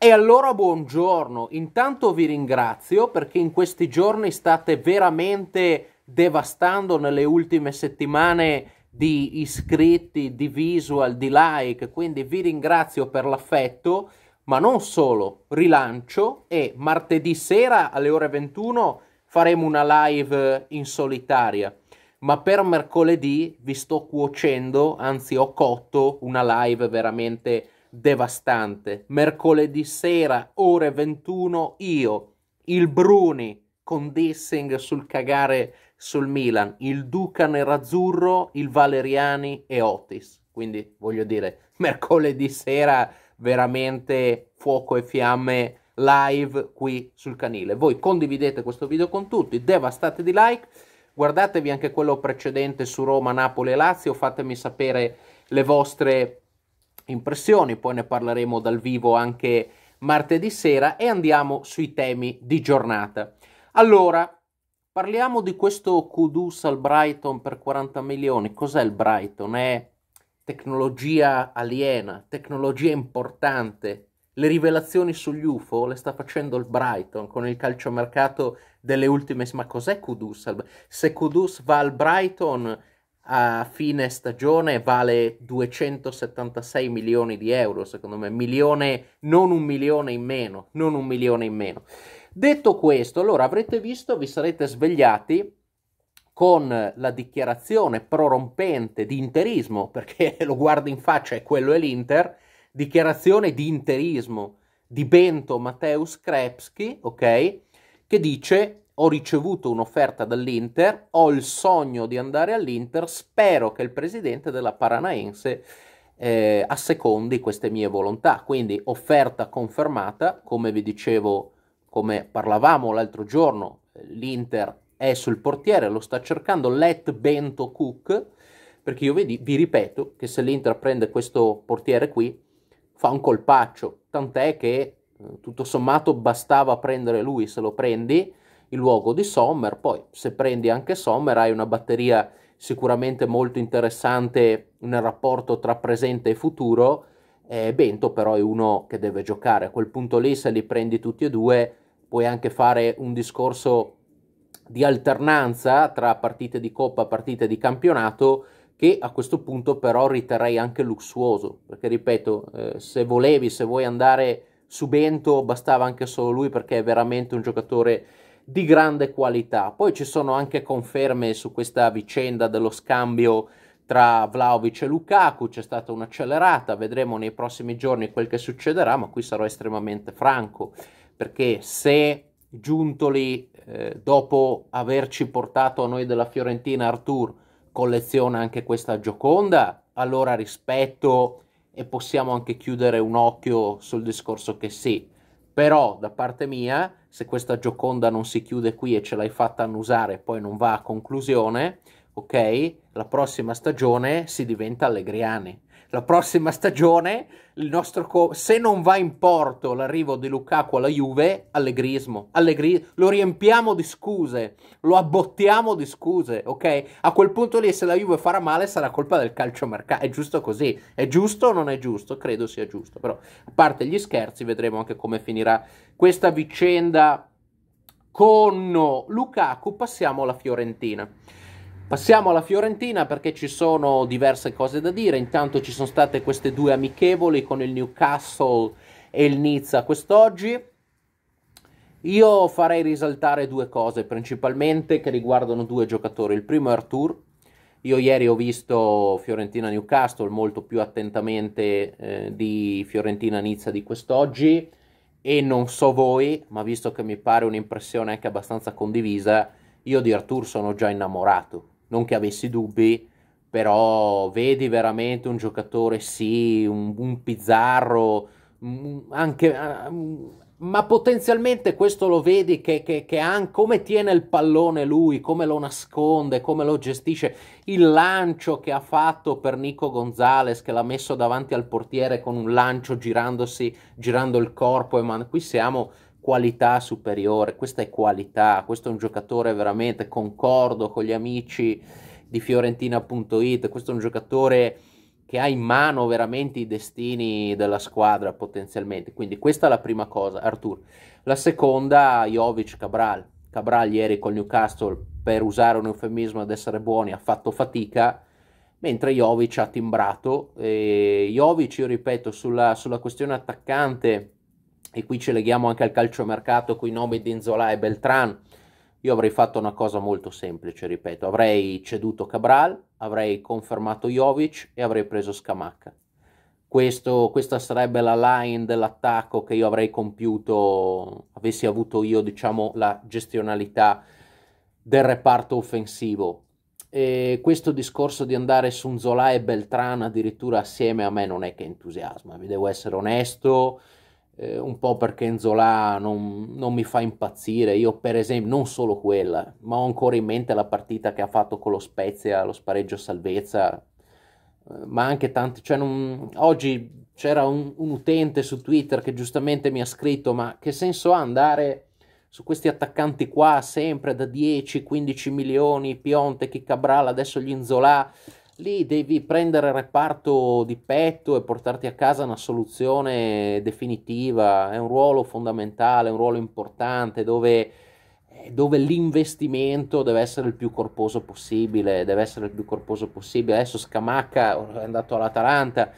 E allora buongiorno, intanto vi ringrazio perché in questi giorni state veramente devastando nelle ultime settimane di iscritti, di visual, di like, quindi vi ringrazio per l'affetto, ma non solo, rilancio e martedì sera alle ore 21 faremo una live in solitaria, ma per mercoledì vi sto cuocendo, anzi ho cotto una live veramente devastante. Mercoledì sera, ore 21, io, il Bruni, con Dissing sul cagare sul Milan, il Duca nerazzurro, il Valeriani e Otis. Quindi, voglio dire, mercoledì sera veramente fuoco e fiamme live qui sul canile. Voi condividete questo video con tutti, devastate di like, guardatevi anche quello precedente su Roma, Napoli e Lazio, fatemi sapere le vostre impressioni, poi ne parleremo dal vivo anche martedì sera e andiamo sui temi di giornata. Allora, parliamo di questo Kudus al Brighton per 40 milioni. Cos'è il Brighton? È tecnologia aliena, tecnologia importante. Le rivelazioni sugli UFO le sta facendo il Brighton con il calciomercato delle ultime. Ma cos'è Kudus? Se Kudus va al Brighton a fine stagione vale 276 milioni di euro, secondo me, milione, non un milione in meno, non un milione in meno. Detto questo, allora avrete visto, vi sarete svegliati con la dichiarazione prorompente di interismo, perché lo guardo in faccia e quello è l'Inter, dichiarazione di interismo di Bento Mateusz Krepski, ok? Che dice ho ricevuto un'offerta dall'Inter, ho il sogno di andare all'Inter, spero che il presidente della Paranaense eh, assecondi queste mie volontà. Quindi offerta confermata, come vi dicevo, come parlavamo l'altro giorno, l'Inter è sul portiere, lo sta cercando Let Bento Cook, perché io vi, vi ripeto che se l'Inter prende questo portiere qui, fa un colpaccio, tant'è che eh, tutto sommato bastava prendere lui, se lo prendi il luogo di Sommer. Poi se prendi anche Sommer hai una batteria sicuramente molto interessante nel rapporto tra presente e futuro. Eh, Bento però è uno che deve giocare. A quel punto lì se li prendi tutti e due puoi anche fare un discorso di alternanza tra partite di coppa e partite di campionato che a questo punto però riterrei anche lussuoso, perché ripeto, eh, se volevi, se vuoi andare su Bento, bastava anche solo lui perché è veramente un giocatore di grande qualità. Poi ci sono anche conferme su questa vicenda dello scambio tra Vlaovic e Lukaku, c'è stata un'accelerata, vedremo nei prossimi giorni quel che succederà, ma qui sarò estremamente franco, perché se Giuntoli, eh, dopo averci portato a noi della Fiorentina Artur, colleziona anche questa gioconda, allora rispetto e possiamo anche chiudere un occhio sul discorso che sì, però da parte mia, se questa gioconda non si chiude qui e ce l'hai fatta annusare e poi non va a conclusione, ok, la prossima stagione si diventa allegriani la prossima stagione, co- se non va in porto l'arrivo di Lukaku alla Juve, allegrismo, allegri- lo riempiamo di scuse, lo abbottiamo di scuse, ok? A quel punto lì se la Juve farà male sarà colpa del calcio calciomercato, è giusto così, è giusto o non è giusto? Credo sia giusto, però a parte gli scherzi vedremo anche come finirà questa vicenda con Lukaku, passiamo alla Fiorentina. Passiamo alla Fiorentina perché ci sono diverse cose da dire. Intanto ci sono state queste due amichevoli con il Newcastle e il Nizza quest'oggi. Io farei risaltare due cose principalmente che riguardano due giocatori. Il primo è Artur. Io ieri ho visto Fiorentina Newcastle molto più attentamente eh, di Fiorentina Nizza di quest'oggi e non so voi, ma visto che mi pare un'impressione anche abbastanza condivisa, io di Artur sono già innamorato non che avessi dubbi, però vedi veramente un giocatore sì, un, un Pizzarro, anche, ah, ma potenzialmente questo lo vedi che, che, che han, come tiene il pallone lui, come lo nasconde, come lo gestisce, il lancio che ha fatto per Nico Gonzalez che l'ha messo davanti al portiere con un lancio girandosi, girando il corpo, e man- qui siamo qualità superiore, questa è qualità, questo è un giocatore veramente concordo con gli amici di fiorentina.it, questo è un giocatore che ha in mano veramente i destini della squadra potenzialmente. Quindi questa è la prima cosa, Artur. La seconda, Jovic Cabral. Cabral ieri col Newcastle, per usare un eufemismo ad essere buoni, ha fatto fatica, mentre Jovic ha timbrato. E Jovic, io ripeto, sulla, sulla questione attaccante e qui ci leghiamo anche al calciomercato con i nomi di Inzola e Beltran, io avrei fatto una cosa molto semplice, ripeto, avrei ceduto Cabral, avrei confermato Jovic e avrei preso Scamacca. Questo, questa sarebbe la line dell'attacco che io avrei compiuto, avessi avuto io, diciamo, la gestionalità del reparto offensivo. E questo discorso di andare su Nzola e Beltran addirittura assieme a me non è che entusiasma, vi devo essere onesto, eh, un po' perché Enzola non, non, mi fa impazzire, io per esempio non solo quella, ma ho ancora in mente la partita che ha fatto con lo Spezia, lo spareggio salvezza, eh, ma anche tanti, cioè non, oggi c'era un, un utente su Twitter che giustamente mi ha scritto ma che senso ha andare su questi attaccanti qua sempre da 10-15 milioni, Pionte, Cabral, adesso gli Inzola, lì devi prendere reparto di petto e portarti a casa una soluzione definitiva. È un ruolo fondamentale, un ruolo importante dove, eh, dove, l'investimento deve essere il più corposo possibile. Deve essere il più corposo possibile. Adesso Scamacca è andato all'Atalanta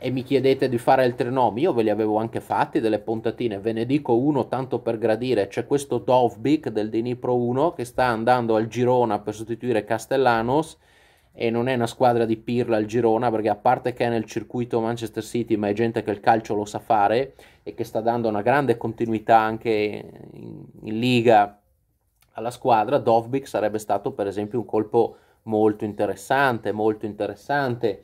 e mi chiedete di fare altri nomi, Io ve li avevo anche fatti delle puntatine, ve ne dico uno tanto per gradire. C'è questo Dovbik del Denipro 1 che sta andando al Girona per sostituire Castellanos e non è una squadra di pirla al Girona perché a parte che è nel circuito Manchester City ma è gente che il calcio lo sa fare e che sta dando una grande continuità anche in, in Liga alla squadra, Dovbik sarebbe stato per esempio un colpo molto interessante, molto interessante.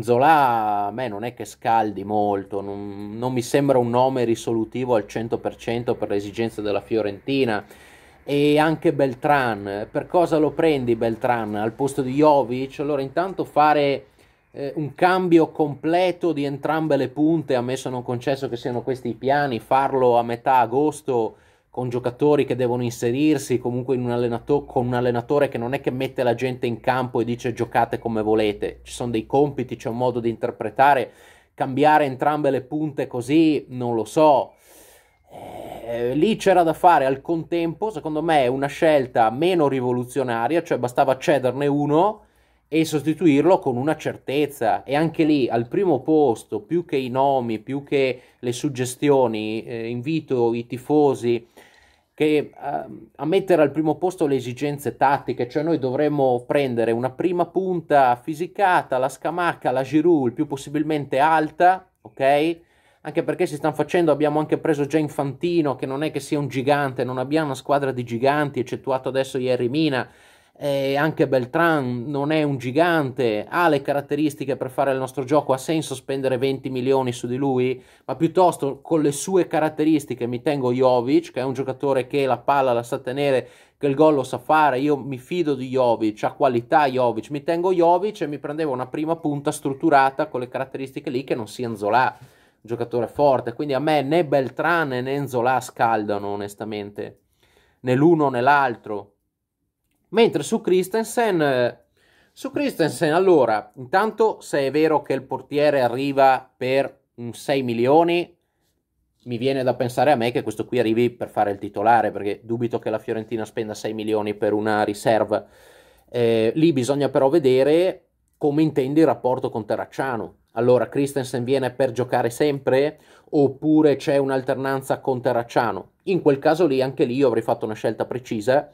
Zola a me non è che scaldi molto, non, non mi sembra un nome risolutivo al 100% per le esigenze della Fiorentina e anche Beltran. Per cosa lo prendi Beltran al posto di Jovic? Allora intanto fare eh, un cambio completo di entrambe le punte, ammesso non concesso che siano questi i piani, farlo a metà agosto con giocatori che devono inserirsi comunque in un allenato- con un allenatore che non è che mette la gente in campo e dice giocate come volete, ci sono dei compiti, c'è un modo di interpretare, cambiare entrambe le punte così non lo so eh, lì c'era da fare al contempo, secondo me, una scelta meno rivoluzionaria, cioè bastava cederne uno e sostituirlo con una certezza. E anche lì, al primo posto, più che i nomi, più che le suggestioni, eh, invito i tifosi che, eh, a mettere al primo posto le esigenze tattiche, cioè noi dovremmo prendere una prima punta fisicata, la scamacca, la Giroud il più possibilmente alta, ok? anche perché si stanno facendo, abbiamo anche preso già Infantino, che non è che sia un gigante, non abbiamo una squadra di giganti, eccettuato adesso ieri Mina, e eh, anche Beltran non è un gigante, ha le caratteristiche per fare il nostro gioco, ha senso spendere 20 milioni su di lui, ma piuttosto con le sue caratteristiche mi tengo Jovic, che è un giocatore che la palla la sa tenere, che il gol lo sa fare, io mi fido di Jovic, ha qualità Jovic, mi tengo Jovic e mi prendevo una prima punta strutturata con le caratteristiche lì che non sia Zola giocatore forte, quindi a me né Beltran né Enzola scaldano onestamente, né l'uno né l'altro. Mentre su Christensen, su Christensen allora, intanto se è vero che il portiere arriva per 6 milioni, mi viene da pensare a me che questo qui arrivi per fare il titolare, perché dubito che la Fiorentina spenda 6 milioni per una riserva. Eh, lì bisogna però vedere come intende il rapporto con Terracciano, allora Christensen viene per giocare sempre oppure c'è un'alternanza con Terracciano? In quel caso lì anche lì io avrei fatto una scelta precisa,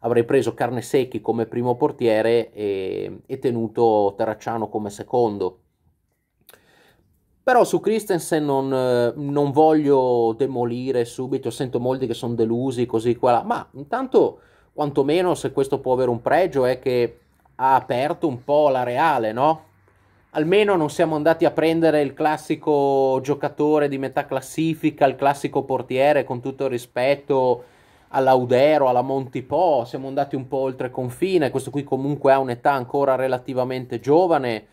avrei preso Carne Secchi come primo portiere e, e tenuto Terracciano come secondo. Però su Christensen non, non, voglio demolire subito, sento molti che sono delusi così qua, là. ma intanto quantomeno se questo può avere un pregio è che ha aperto un po' la reale, no? almeno non siamo andati a prendere il classico giocatore di metà classifica, il classico portiere con tutto il rispetto all'Audero, alla Montipò, siamo andati un po' oltre confine, questo qui comunque ha un'età ancora relativamente giovane,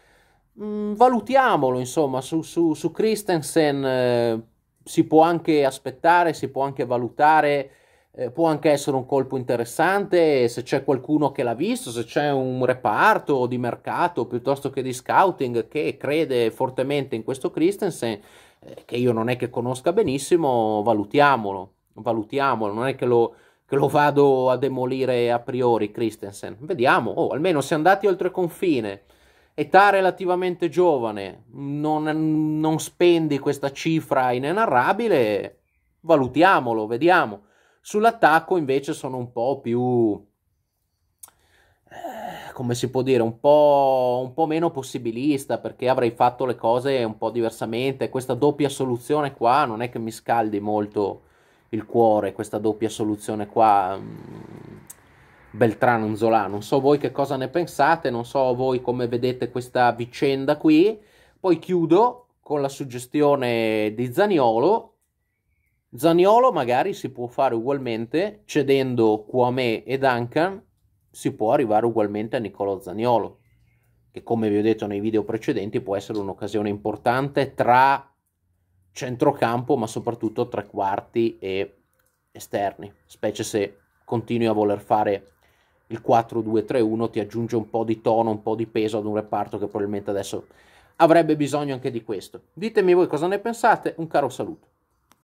mm, valutiamolo insomma, su, su, su Christensen eh, si può anche aspettare, si può anche valutare eh, può anche essere un colpo interessante se c'è qualcuno che l'ha visto, se c'è un reparto di mercato piuttosto che di scouting che crede fortemente in questo Christensen, eh, che io non è che conosca benissimo, valutiamolo, valutiamolo, non è che lo, che lo vado a demolire a priori Christensen, vediamo, oh, almeno se andati oltre confine età relativamente giovane, non, non, spendi questa cifra inenarrabile, valutiamolo, vediamo. Sull'attacco invece sono un po' più, eh, come si può dire, un po', un po', meno possibilista perché avrei fatto le cose un po' diversamente. Questa doppia soluzione qua non è che mi scaldi molto il cuore, questa doppia soluzione qua. Mm, Beltrano Zola, non so voi che cosa ne pensate, non so voi come vedete questa vicenda qui. Poi chiudo con la suggestione di Zaniolo Zaniolo magari si può fare ugualmente cedendo Kwame e Duncan, si può arrivare ugualmente a Nicolo Zaniolo, che come vi ho detto nei video precedenti può essere un'occasione importante tra centrocampo ma soprattutto tre quarti e esterni, specie se continui a voler fare il 4-2-3-1 ti aggiunge un po' di tono, un po' di peso ad un reparto che probabilmente adesso avrebbe bisogno anche di questo. Ditemi voi cosa ne pensate, un caro saluto.